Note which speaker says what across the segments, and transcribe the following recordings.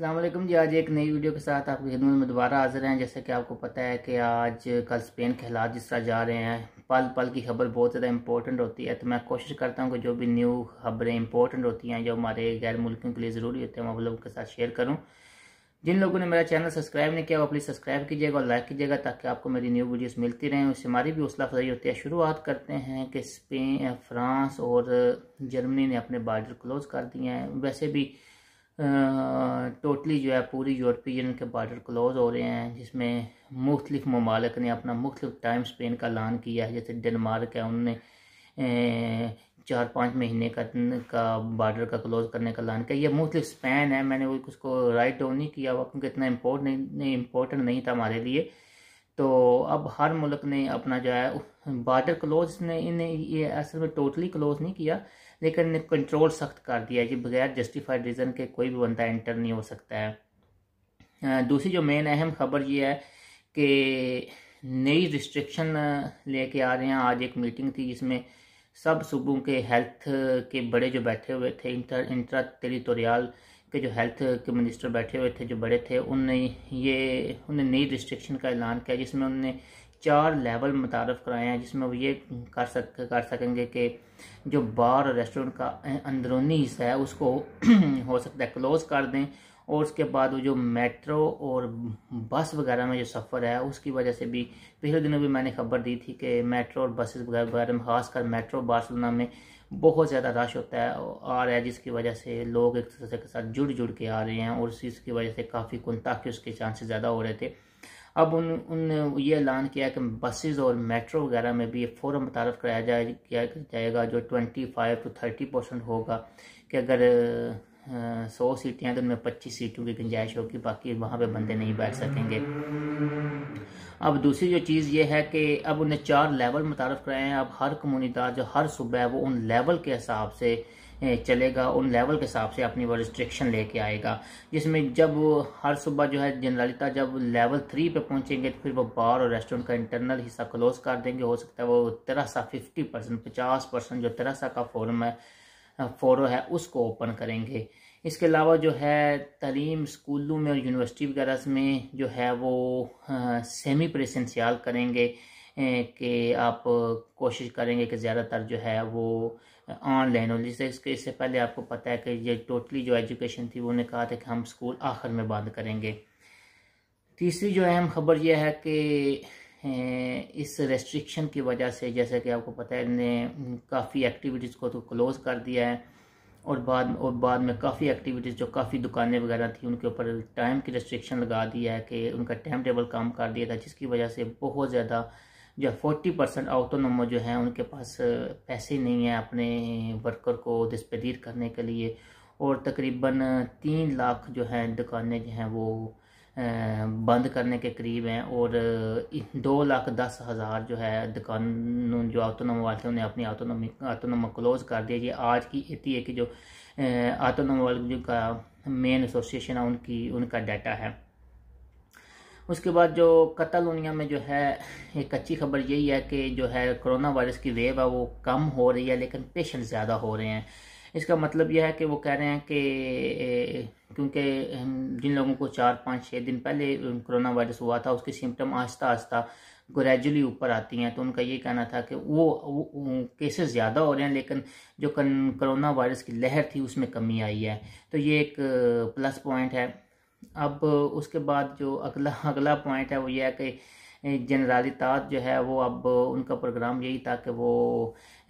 Speaker 1: अल्लाम जी आज एक नई वीडियो के साथ आपकी खिदमत में दोबारा हाजिर हैं जैसे कि आपको पता है कि आज कल स्पेन के हालात जिस तरह जा रहे हैं पल पल की खबर बहुत ज़्यादा इंपॉर्टेंट होती है तो मैं कोशिश करता हूँ कि जो भी न्यू खबरें इंपॉर्टेंट होती हैं जो हमारे गैर मुल्कों के लिए ज़रूरी होते हैं वो आप लोगों के साथ शेयर करूँ जिन लोगों ने मेरा चैनल सब्सक्राइब नहीं किया वो प्लीज़ सब्सक्राइब कीजिएगा और लाइक कीजिएगा ताकि आपको मेरी न्यू वीडियोज़ मिलती रहें उससे हमारी भी हौसला अफजाई होती है शुरुआत करते हैं कि स्पेन फ्रांस और जर्मनी ने अपने बार्डर क्लोज़ कर दिए हैं वैसे भी टोटली जो है पूरी यूरोपीय यूनियन के बार्डर क्लोज़ हो रहे हैं जिसमें मुख्तलिफ ममालक ने अपना मुख्तलिफ टाइम स्पेन का ऐलान किया है जैसे डेनमार्क है उनने चार पाँच महीने का का बार्डर का क्लोज़ करने का ऐलान किया ये मुख्तलिफ स्पेन है मैंने उसको राइट डाउन नहीं किया हुआ क्योंकि इतना इम्पोर्ट नहीं इम्पोर्टेंट नहीं था हमारे लिए तो अब हर मुल्क ने अपना जो है बॉर्डर क्लोज ने इन्हें ये असल में टोटली क्लोज नहीं किया लेकिन कंट्रोल सख्त कर दिया कि बगैर जस्टिफाइड रीज़न के कोई भी बंदा एंटर नहीं हो सकता है दूसरी जो मेन अहम खबर ये है कि नई रिस्ट्रिक्शन लेके आ रहे हैं आज एक मीटिंग थी जिसमें सब सूबों के हेल्थ के बड़े जो बैठे हुए थे इंटर इंट्रा टेरिटोरियल के जो हेल्थ के मिनिस्टर बैठे हुए थे जो बड़े थे उनने ये उन्हें नई रिस्ट्रिक्शन का ऐलान किया जिसमें उनने चार लेवल मुतारफ़ कराए हैं जिसमें वो ये कर सक कर सकेंगे कि जो बार और रेस्टोरेंट का अंदरूनी हिस्सा है उसको हो सकता है क्लोज़ कर दें और उसके बाद वो जो मेट्रो और बस वगैरह में जो सफ़र है उसकी वजह से भी पिछले दिनों भी मैंने खबर दी थी कि मेट्रो और बसेस वगैरह में खासकर मेट्रो बार्सलोना में बहुत ज़्यादा रश होता है आ रहा है जिसकी वजह से लोग एक दूसरे के साथ जुड़ जुड़ के आ रहे हैं और इसकी वजह से काफ़ी कुंता के उसके चांसेस ज़्यादा हो रहे थे अब उन उन ये ऐलान किया कि बसेस और मेट्रो वगैरह में भी फ़ौरन मुतारफ़ कराया जाए किया जाएगा जो twenty five to thirty percent होगा कि अगर सौ सीटें हैं तो उनमें पच्चीस सीटों की गुंजाइश होगी बाकी वहाँ पर बंदे नहीं बैठ सकेंगे अब दूसरी जो चीज़ ये है कि अब उन्हें चार लेवल मुतारफ़ कराए हैं अब हर कम्यूनिटा जो हर सुबह है वो उन लेवल के हिसाब से चलेगा उन लेवल के हिसाब से अपनी वो रिस्ट्रिक्शन लेके आएगा जिसमें जब हर सुबह जो है जनरलिता जब लेवल थ्री पे पहुंचेंगे तो फिर वो बार और रेस्टोरेंट का इंटरनल हिस्सा क्लोज कर देंगे हो सकता है वो तेरह फिफ्टी परसेंट पचास परसेंट जो तेरह का फोरम है फोरो है उसको ओपन करेंगे इसके अलावा जो है तलीम स्कूलों में और यूनिवर्सिटी वगैरह में जो है वो आ, सेमी प्रेसेंशियल करेंगे कि आप कोशिश करेंगे कि ज़्यादातर जो है वो ऑनलाइन हो जिससे इसके इससे पहले आपको पता है कि ये टोटली जो एजुकेशन थी उन्होंने कहा था कि हम स्कूल आखिर में बंद करेंगे तीसरी जो अहम खबर यह है कि इस रेस्ट्रिक्शन की वजह से जैसे कि आपको पता है इन्हें काफ़ी एक्टिविटीज़ को तो क्लोज़ कर दिया है और बाद और बाद में काफ़ी एक्टिविटीज़ जो काफ़ी दुकानें वगैरह थी उनके ऊपर टाइम की रेस्ट्रिक्शन लगा दिया है कि उनका टाइम टेबल काम कर दिया था जिसकी वजह से बहुत ज़्यादा जो फोर्टी परसेंट आउटोनमो जो है उनके पास पैसे नहीं हैं अपने वर्कर को दस्तदीर करने के लिए और तकरीबन तीन लाख जो हैं दुकानें जो हैं वो बंद करने के करीब हैं और दो लाख दस हज़ार जो है दुकान जो आतोनम वाले थे उन्हें अपनी आतोनमी आतोनम क्लोज़ कर दिया ये आज की इतनी कि जो आतोनम वाले का मेन एसोसिएशन है उनकी उनका डाटा है उसके बाद जो कतलोनिया में जो है एक अच्छी खबर यही है कि जो है कोरोना वायरस की वेव है वो कम हो रही है लेकिन पेशेंट ज़्यादा हो रहे हैं इसका मतलब यह है कि वो कह रहे हैं कि क्योंकि जिन लोगों को चार पाँच छः दिन पहले कोरोना वायरस हुआ था उसके सिम्टम आस्ता आस्ता ग्रेजुअली ऊपर आती हैं तो उनका ये कहना था कि वो, वो, वो केसेस ज़्यादा हो रहे हैं लेकिन जो कोरोना वायरस की लहर थी उसमें कमी आई है तो ये एक प्लस पॉइंट है अब उसके बाद जो अगला अगला पॉइंट है वो ये है कि जनरली जो है वो अब उनका प्रोग्राम यही था कि वो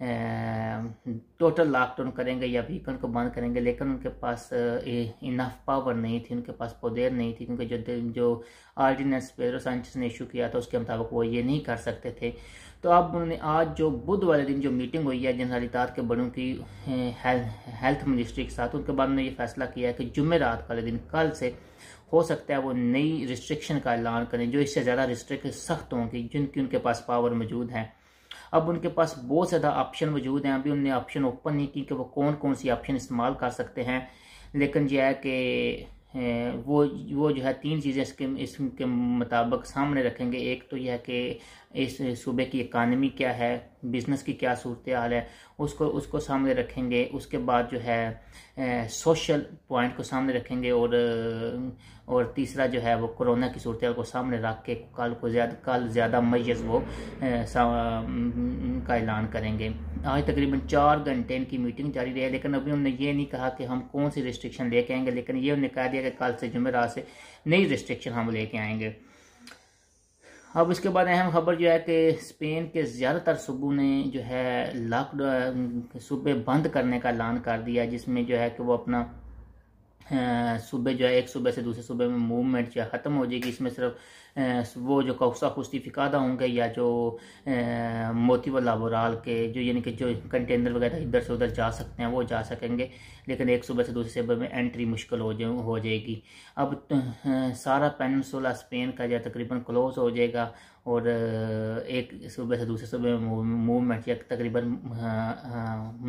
Speaker 1: टोटल लॉकडाउन करेंगे या वीकेंड को बंद करेंगे लेकिन उनके पास इनफ पावर नहीं थी उनके पास पौधेर नहीं थी क्योंकि जो जो आर्डिनेंस पेड्रो साइंटिस्ट ने इशू किया था उसके मुताबिक वो ये नहीं कर सकते थे तो अब उन्होंने आज जो बुध वाले दिन जो मीटिंग हुई है जनरल इतात के बड़ों की हेल्थ मिनिस्ट्री के साथ उनके बाद उन्होंने ये फैसला किया है कि जुम्मे रात वाले दिन कल से हो सकता है वो नई रिस्ट्रिक्शन का ऐलान करें जो इससे ज़्यादा रिस्ट्रिक सख्त होंगी जिनकी उनके पास पावर मौजूद हैं अब उनके पास बहुत ज़्यादा ऑप्शन मौजूद हैं अभी उनने ऑप्शन ओपन नहीं की कि वो कौन कौन सी ऑप्शन इस्तेमाल कर सकते हैं लेकिन यह है कि वो वो जो है तीन चीज़ें इसके इसके मुताबिक सामने रखेंगे एक तो यह है कि इस सूबे की इकानमी क्या है बिज़नेस की क्या सूरत हाल है उसको उसको सामने रखेंगे उसके बाद जो है सोशल पॉइंट को सामने रखेंगे और और तीसरा जो है वो कोरोना की सूरत को सामने रख के कल को ज़्यादा कल ज़्यादा मैज वो का ऐलान करेंगे आज तकरीबन चार घंटे इनकी मीटिंग जारी रही है लेकिन अभी उन्होंने ये नहीं कहा कि हम कौन सी रिस्ट्रिक्शन लेके आएंगे लेकिन ये उन्होंने कह दिया कि कल से जुमेरात से नई रिस्ट्रिक्शन हम लेके आएंगे अब उसके बाद अहम खबर जो है कि स्पेन के ज़्यादातर सूबों ने जो है लॉकडाउन सूबे बंद करने का ऐलान कर दिया जिसमें जो है कि वो अपना सुबह जो है एक सुबह से दूसरे सूबे में मूवमेंट जो ख़त्म हो जाएगी इसमें सिर्फ वो जो कौसा खुस्ती फ़िकादा होंगे या जो मोती वाला लाबोराल के जो यानी कि जो कंटेनर वगैरह इधर से उधर जा सकते हैं वो जा सकेंगे लेकिन एक सुबह से दूसरे सुबह में एंट्री मुश्किल हो जा हो जाएगी अब तो, सारा पेनसोला स्पेन का जो तकरीबन क्लोज हो जाएगा और एक सूबे से दूसरे सूबे में मूवमेंट या तकरीबन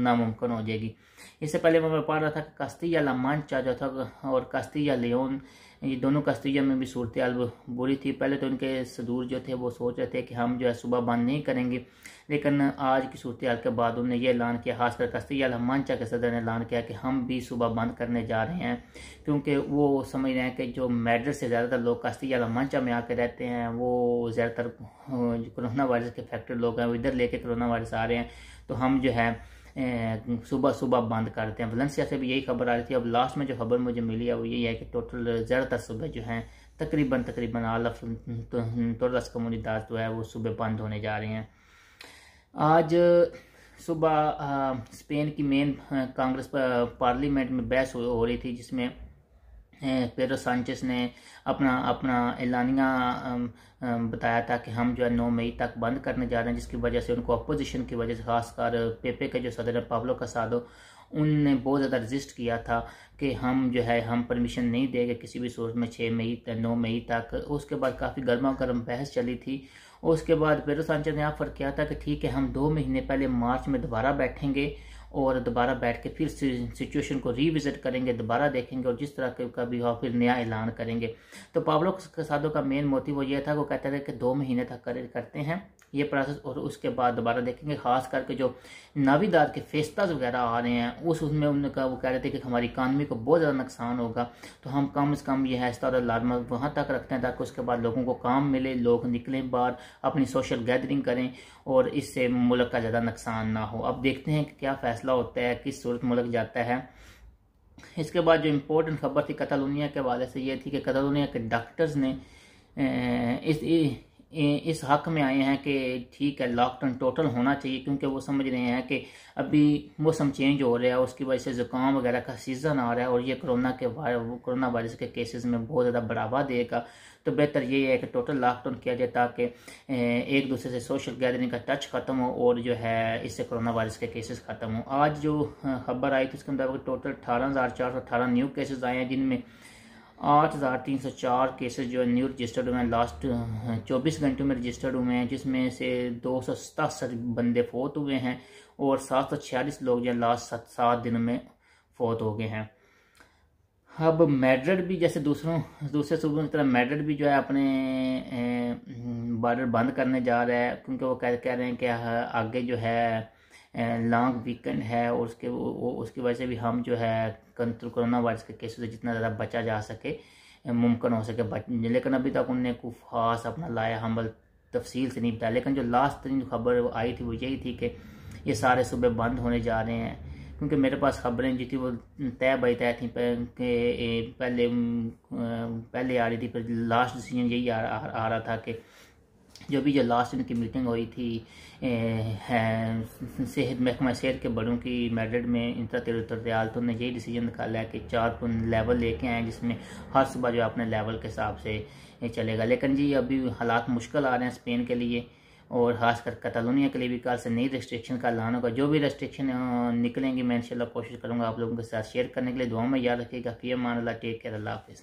Speaker 1: नामुमकिन हो जाएगी इससे पहले मैं पढ़ रहा था कश्ती या लामांचा जो था और कश्ती या लियोन ये दोनों कस्तियों में भी सूरत हाल बुरी थी पहले तो इनके सदूर जो थे वो सोच रहे थे कि हम जो है सुबह बंद नहीं करेंगे लेकिन आज की सूरत हाल के बाद उन्होंने ये ऐलान किया खासकर कस्तिया मंचा के सदर ने ऐलान किया कि हम भी सुबह बंद करने जा रहे हैं क्योंकि वो समझ रहे हैं कि जो मेडर से ज़्यादातर लोग कस्तिया मंचा में आकर रहते हैं वो ज़्यादातर कोरोना वायरस के फैक्टर लोग हैं वो इधर लेके कोरोना वायरस आ रहे हैं तो हम जो है सुबह सुबह बंद कर हैं वलेंसिया से भी यही खबर आ रही थी अब लास्ट में जो खबर मुझे मिली है वो यही है कि टोटल ज़्यादातर सुबह जो हैं तकरीबन तकरीबन आला टोटल तो, तो कम्यूनिदाज जो है वो सुबह बंद होने जा रहे हैं आज सुबह स्पेन की मेन कांग्रेस पार्लियामेंट में बहस हो रही थी जिसमें पेरो सांचेस ने अपना अपना एलानिया बताया था कि हम जो है नौ मई तक बंद करने जा रहे हैं जिसकी वजह से उनको अपोजिशन की वजह से खासकर पेपे के जो सदर है का साधो उनने बहुत ज़्यादा रजिस्ट किया था कि हम जो है हम परमिशन नहीं देंगे किसी भी सूरत में छः मई नौ मई तक उसके बाद काफ़ी गर्मा गर्म बहस चली थी उसके बाद पेरो सांचेस ने ऑफर किया था कि ठीक है हम दो महीने पहले मार्च में दोबारा बैठेंगे और दोबारा बैठ के फिर सिचुएशन को रीविज़िट करेंगे दोबारा देखेंगे और जिस तरह के का भी हो फिर नया ऐलान करेंगे तो पावलो कसादों का मेन मोटिव वो ये था वो कहते थे कि दो महीने तक करते हैं ये प्रोसेस और उसके बाद दोबारा देखेंगे खास करके जो नावीदार के फेस्ताज वगैरह आ रहे हैं उस उसमें उनका वो कह रहे थे कि हमारी इकानमी को बहुत ज़्यादा नुकसान होगा तो हम कम अज़ कम ये हैस्ता और लार्मा वहाँ तक रखते हैं ताकि उसके बाद लोगों को काम मिले लोग निकलें बाहर अपनी सोशल गैदरिंग करें और इससे मुल्क का ज़्यादा नुकसान ना हो अब देखते हैं कि क्या फ़ैसला होता है किस सूरत मुल्क जाता है इसके बाद जो इम्पोर्टेंट खबर थी कतलोनिया के हवाले से ये थी कि कतलोनिया के डॉक्टर्स ने इस इस हक में आए हैं कि ठीक है लॉकडाउन टोटल होना चाहिए क्योंकि वो समझ रहे हैं कि अभी मौसम चेंज हो रहा है उसकी वजह से ज़ुकाम वगैरह का सीज़न आ रहा है और ये कोरोना के कोरोना वायरस के केसेस में बहुत ज़्यादा बढ़ावा देगा तो बेहतर ये है कि टोटल लॉकडाउन किया जाए ताकि एक दूसरे से सोशल गैदरिंग का टच ख़त्म हो और जो है इससे कोरोना वायरस के केसेस ख़त्म हो आज जो खबर आई थी उसके मुताबिक टोटल अठारह हज़ार चार सौ अठारह न्यू केसेज़ आए हैं जिनमें आठ हज़ार तीन सौ चार केसेज जो है न्यू रजिस्टर्ड हुए हैं लास्ट चौबीस घंटों में रजिस्टर्ड हुए हैं जिसमें से दो सौ सतासठ बंदे फोत हुए हैं और सात सौ छियालीस लोग जो लास्ट सात दिनों में फोत हो गए हैं अब मेड्रिड भी जैसे दूसरों दूसरे सूबों की तरह मेड्रिड भी जो है अपने बॉर्डर बंद करने जा रहा है क्योंकि वो कह कह रहे हैं कि आगे जो है लॉन्ग वीकेंड है और उसके वो उसकी वजह से भी हम जो है कोरोना वायरस के केसेस से जितना ज़्यादा बचा जा सके मुमकिन हो सके बच लेकिन अभी तक उनने को खास अपना लाया हमल तफसील से नहीं बताया लेकिन जो लास्ट तरीन खबर आई थी वो यही थी कि ये सारे सूबे बंद होने जा रहे हैं क्योंकि मेरे पास खबरें जी थी वो तय बाई तय थी पहले पहले आ रही थी लास्ट डिसीजन यही आ, आ, आ रहा था कि जो भी जो लास्ट इनकी मीटिंग हुई थी सेहत महकमा सेहत के बड़ों की मेडिड में इंतरा तेरतरयाल तो उन्होंने यही डिसीजन निकाला है कि चार लेवल लेके आए जिसमें हर सुबह जो अपने लेवल के हिसाब से चलेगा लेकिन जी अभी हालात मुश्किल आ रहे हैं स्पेन के लिए और खासकर कतालोनिया के लिए भी कल से नई रेस्ट्रिक्शन का ऐलान होगा जो भी रेस्ट्रिक्शन निकलेंगी मैं इनशाला कोशिश करूँगा आप लोगों के साथ शेयर करने के लिए दुआ में याद रखिएगा फी मान टेक केयर अल्लाह हाफिज़